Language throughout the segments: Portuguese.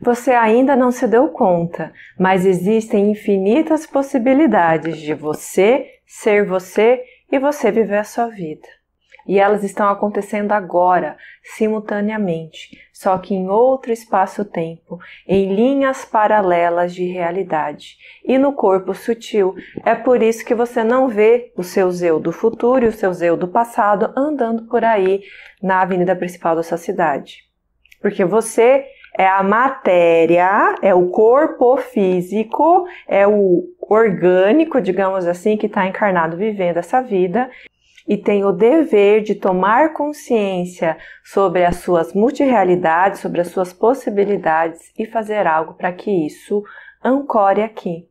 Você ainda não se deu conta, mas existem infinitas possibilidades de você ser você e você viver a sua vida. E elas estão acontecendo agora, simultaneamente, só que em outro espaço-tempo, em linhas paralelas de realidade e no corpo sutil. É por isso que você não vê o seu eu do futuro e o seu eu do passado andando por aí na avenida principal da sua cidade. Porque você é a matéria, é o corpo físico, é o orgânico, digamos assim, que está encarnado vivendo essa vida e tem o dever de tomar consciência sobre as suas multirealidades, sobre as suas possibilidades e fazer algo para que isso ancore aqui.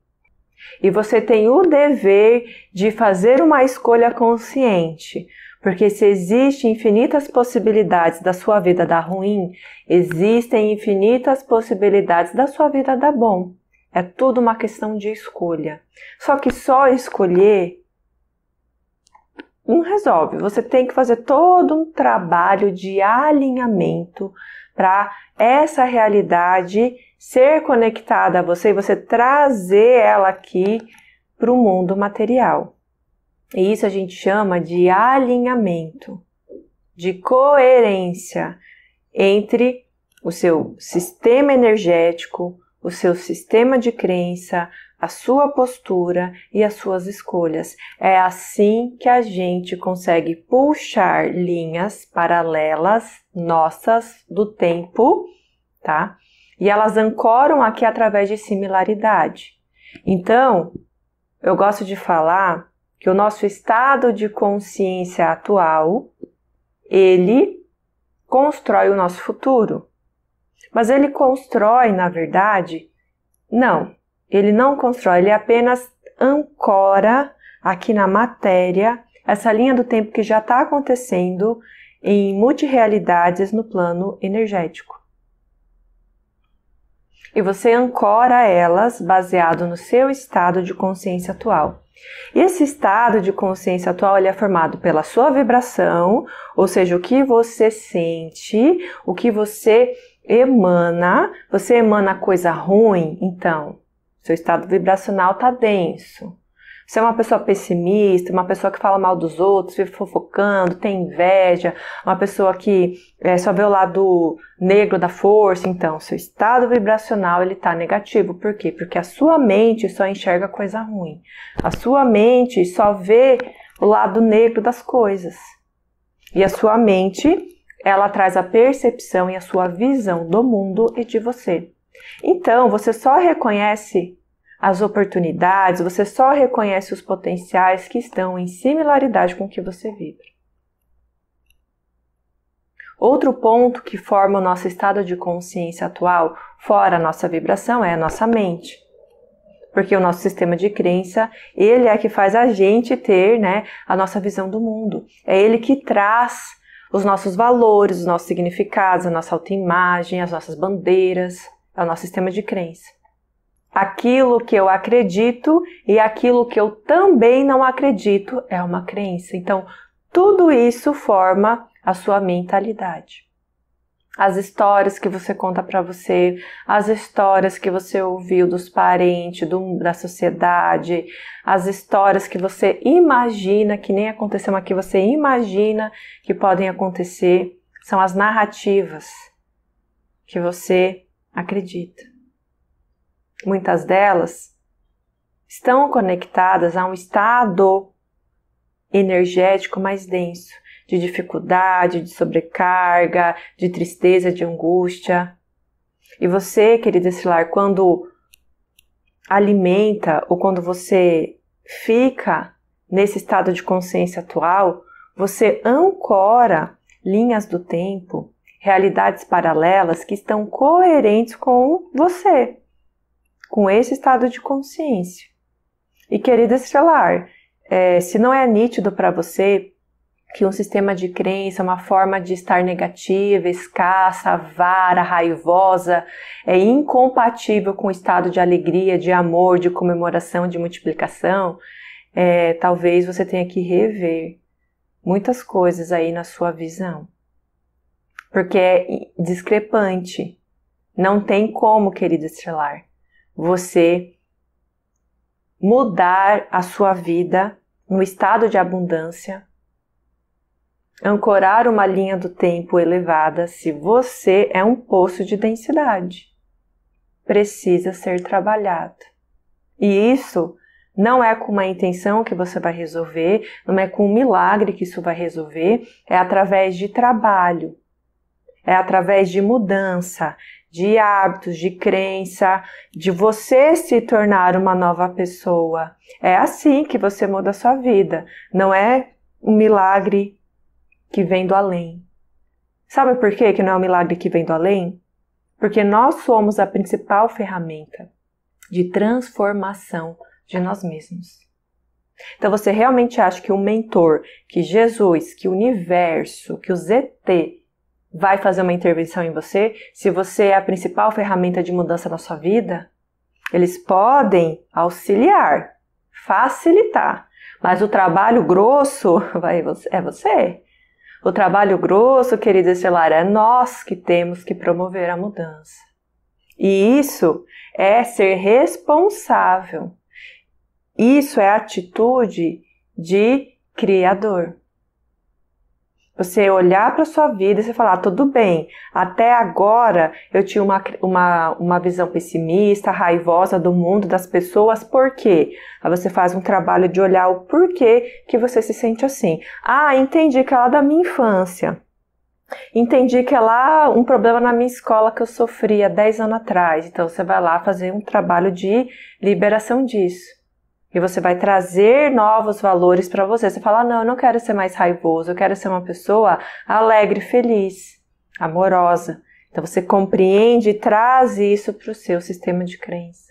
E você tem o dever de fazer uma escolha consciente porque se existem infinitas possibilidades da sua vida dar ruim, existem infinitas possibilidades da sua vida dar bom. É tudo uma questão de escolha. Só que só escolher não resolve. Você tem que fazer todo um trabalho de alinhamento para essa realidade ser conectada a você e você trazer ela aqui para o mundo material. E é isso a gente chama de alinhamento, de coerência entre o seu sistema energético, o seu sistema de crença, a sua postura e as suas escolhas. É assim que a gente consegue puxar linhas paralelas nossas do tempo, tá? E elas ancoram aqui através de similaridade. Então, eu gosto de falar que o nosso estado de consciência atual, ele constrói o nosso futuro. Mas ele constrói, na verdade, não, ele não constrói, ele apenas ancora aqui na matéria essa linha do tempo que já está acontecendo em multirealidades no plano energético. E você ancora elas baseado no seu estado de consciência atual. E esse estado de consciência atual ele é formado pela sua vibração, ou seja, o que você sente, o que você emana. Você emana coisa ruim, então seu estado vibracional está denso. Você é uma pessoa pessimista, uma pessoa que fala mal dos outros, vive fofocando, tem inveja, uma pessoa que é, só vê o lado negro da força. Então, seu estado vibracional ele está negativo. Por quê? Porque a sua mente só enxerga coisa ruim. A sua mente só vê o lado negro das coisas. E a sua mente ela traz a percepção e a sua visão do mundo e de você. Então, você só reconhece as oportunidades, você só reconhece os potenciais que estão em similaridade com o que você vibra. Outro ponto que forma o nosso estado de consciência atual, fora a nossa vibração, é a nossa mente. Porque o nosso sistema de crença, ele é que faz a gente ter né, a nossa visão do mundo. É ele que traz os nossos valores, os nossos significados, a nossa autoimagem, as nossas bandeiras, é o nosso sistema de crença aquilo que eu acredito e aquilo que eu também não acredito é uma crença. Então, tudo isso forma a sua mentalidade. As histórias que você conta para você, as histórias que você ouviu dos parentes, do, da sociedade, as histórias que você imagina que nem aconteceu, mas que você imagina que podem acontecer, são as narrativas que você acredita muitas delas, estão conectadas a um estado energético mais denso, de dificuldade, de sobrecarga, de tristeza, de angústia. E você, querido estelar, quando alimenta ou quando você fica nesse estado de consciência atual, você ancora linhas do tempo, realidades paralelas que estão coerentes com você com esse estado de consciência. E querida estelar, é, se não é nítido para você que um sistema de crença, uma forma de estar negativa, escassa, avara, raivosa, é incompatível com o estado de alegria, de amor, de comemoração, de multiplicação, é, talvez você tenha que rever muitas coisas aí na sua visão. Porque é discrepante. Não tem como, querida estelar você mudar a sua vida no estado de abundância, ancorar uma linha do tempo elevada se você é um poço de densidade. Precisa ser trabalhado. E isso não é com uma intenção que você vai resolver, não é com um milagre que isso vai resolver, é através de trabalho, é através de mudança, de hábitos, de crença, de você se tornar uma nova pessoa. É assim que você muda a sua vida, não é um milagre que vem do além. Sabe por quê que não é um milagre que vem do além? Porque nós somos a principal ferramenta de transformação de nós mesmos. Então você realmente acha que o mentor, que Jesus, que o universo, que o ZT vai fazer uma intervenção em você, se você é a principal ferramenta de mudança na sua vida, eles podem auxiliar, facilitar. Mas o trabalho grosso vai, é você. O trabalho grosso, querida estelar, é nós que temos que promover a mudança. E isso é ser responsável. Isso é atitude de criador. Você olhar para sua vida e você falar, ah, tudo bem, até agora eu tinha uma, uma, uma visão pessimista, raivosa do mundo, das pessoas, por quê? Aí você faz um trabalho de olhar o porquê que você se sente assim. Ah, entendi que é lá da minha infância. Entendi que é lá um problema na minha escola que eu sofria 10 anos atrás. Então você vai lá fazer um trabalho de liberação disso. E você vai trazer novos valores para você. Você fala: ah, não, eu não quero ser mais raivoso, eu quero ser uma pessoa alegre, feliz, amorosa. Então você compreende e traz isso para o seu sistema de crença.